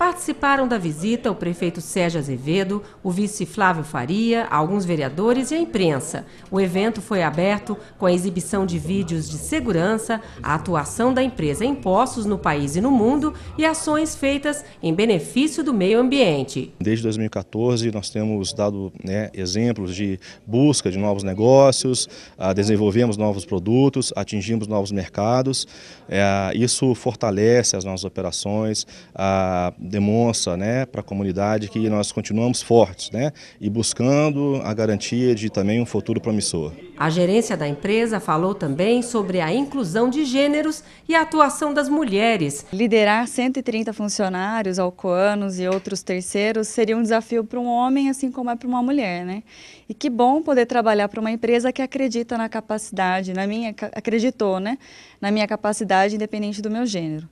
Participaram da visita o prefeito Sérgio Azevedo, o vice Flávio Faria, alguns vereadores e a imprensa. O evento foi aberto com a exibição de vídeos de segurança, a atuação da empresa em postos no país e no mundo e ações feitas em benefício do meio ambiente. Desde 2014 nós temos dado né, exemplos de busca de novos negócios, ah, desenvolvemos novos produtos, atingimos novos mercados. É, isso fortalece as nossas operações, ah, demonstra né, para a comunidade que nós continuamos fortes né, e buscando a garantia de também um futuro promissor. A gerência da empresa falou também sobre a inclusão de gêneros e a atuação das mulheres. Liderar 130 funcionários, alcoanos e outros terceiros seria um desafio para um homem assim como é para uma mulher. Né? E que bom poder trabalhar para uma empresa que acredita na capacidade, na minha, acreditou né? na minha capacidade independente do meu gênero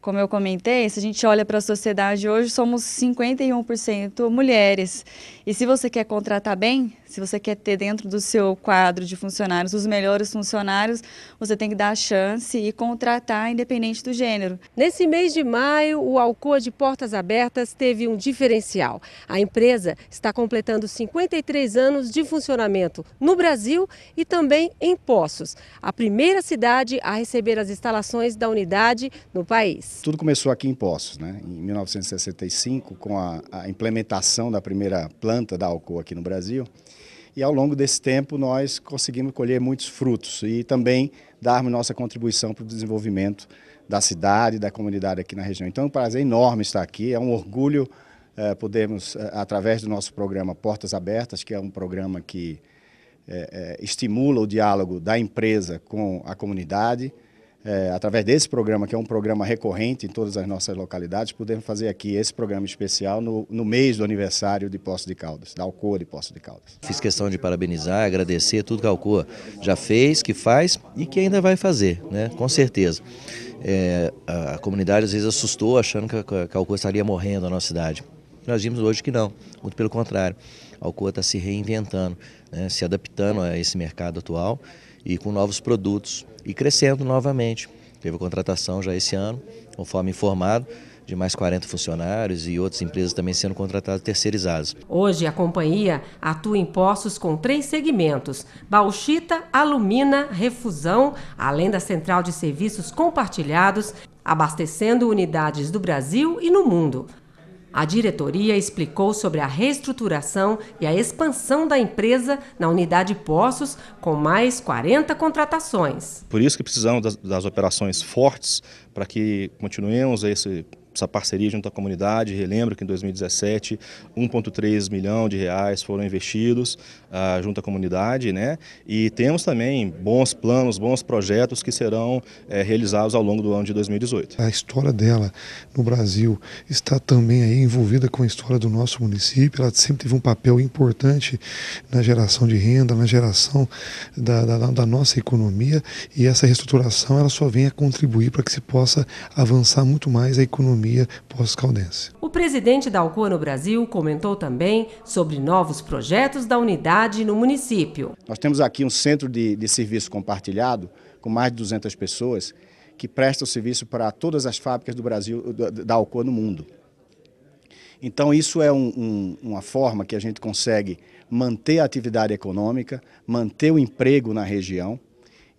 como eu comentei, se a gente olha para a sociedade hoje, somos 51% mulheres. E se você quer contratar bem, se você quer ter dentro do seu quadro de funcionários os melhores funcionários, você tem que dar a chance e contratar independente do gênero. Nesse mês de maio, o Alcoa de Portas Abertas teve um diferencial. A empresa está completando 53 anos de funcionamento no Brasil e também em Poços, a primeira cidade a receber as instalações da unidade no país. Poços. Tudo começou aqui em Poços, né? Em 1965, com a, a implementação da primeira planta da Alcoa aqui no Brasil. E ao longo desse tempo nós conseguimos colher muitos frutos e também darmos nossa contribuição para o desenvolvimento da cidade, da comunidade aqui na região. Então é um prazer enorme estar aqui, é um orgulho eh, podermos, eh, através do nosso programa Portas Abertas, que é um programa que eh, eh, estimula o diálogo da empresa com a comunidade, é, através desse programa, que é um programa recorrente em todas as nossas localidades, podemos fazer aqui esse programa especial no, no mês do aniversário de Poço de Caldas, da Alcoa de Poço de Caldas. Fiz questão de parabenizar, agradecer tudo que a Alcoa já fez, que faz e que ainda vai fazer, né? com certeza. É, a, a comunidade às vezes assustou achando que a, que a Alcoa estaria morrendo na nossa cidade. Nós vimos hoje que não, muito pelo contrário. A Alcoa está se reinventando, né? se adaptando a esse mercado atual e com novos produtos e crescendo novamente. Teve a contratação já esse ano, conforme informado, de mais 40 funcionários e outras empresas também sendo contratadas terceirizadas. Hoje a companhia atua em postos com três segmentos: bauxita, alumina, refusão, além da central de serviços compartilhados, abastecendo unidades do Brasil e no mundo. A diretoria explicou sobre a reestruturação e a expansão da empresa na unidade Poços, com mais 40 contratações. Por isso que precisamos das, das operações fortes para que continuemos esse essa parceria junto à comunidade. Relembro que em 2017 1,3 milhão de reais foram investidos uh, junto à comunidade, né? E temos também bons planos, bons projetos que serão eh, realizados ao longo do ano de 2018. A história dela no Brasil está também aí envolvida com a história do nosso município. Ela sempre teve um papel importante na geração de renda, na geração da, da, da nossa economia e essa reestruturação ela só vem a contribuir para que se possa avançar muito mais a economia economia pós-caldense. O presidente da Alcoa no Brasil comentou também sobre novos projetos da unidade no município. Nós temos aqui um centro de, de serviço compartilhado com mais de 200 pessoas que presta o serviço para todas as fábricas do Brasil, da Alcoa no mundo. Então, isso é um, um, uma forma que a gente consegue manter a atividade econômica, manter o emprego na região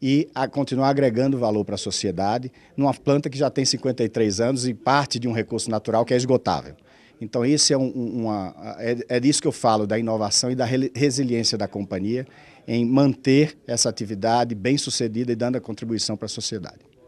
e a continuar agregando valor para a sociedade numa planta que já tem 53 anos e parte de um recurso natural que é esgotável. Então, esse é um, uma, é, é disso que eu falo, da inovação e da resiliência da companhia em manter essa atividade bem sucedida e dando a contribuição para a sociedade.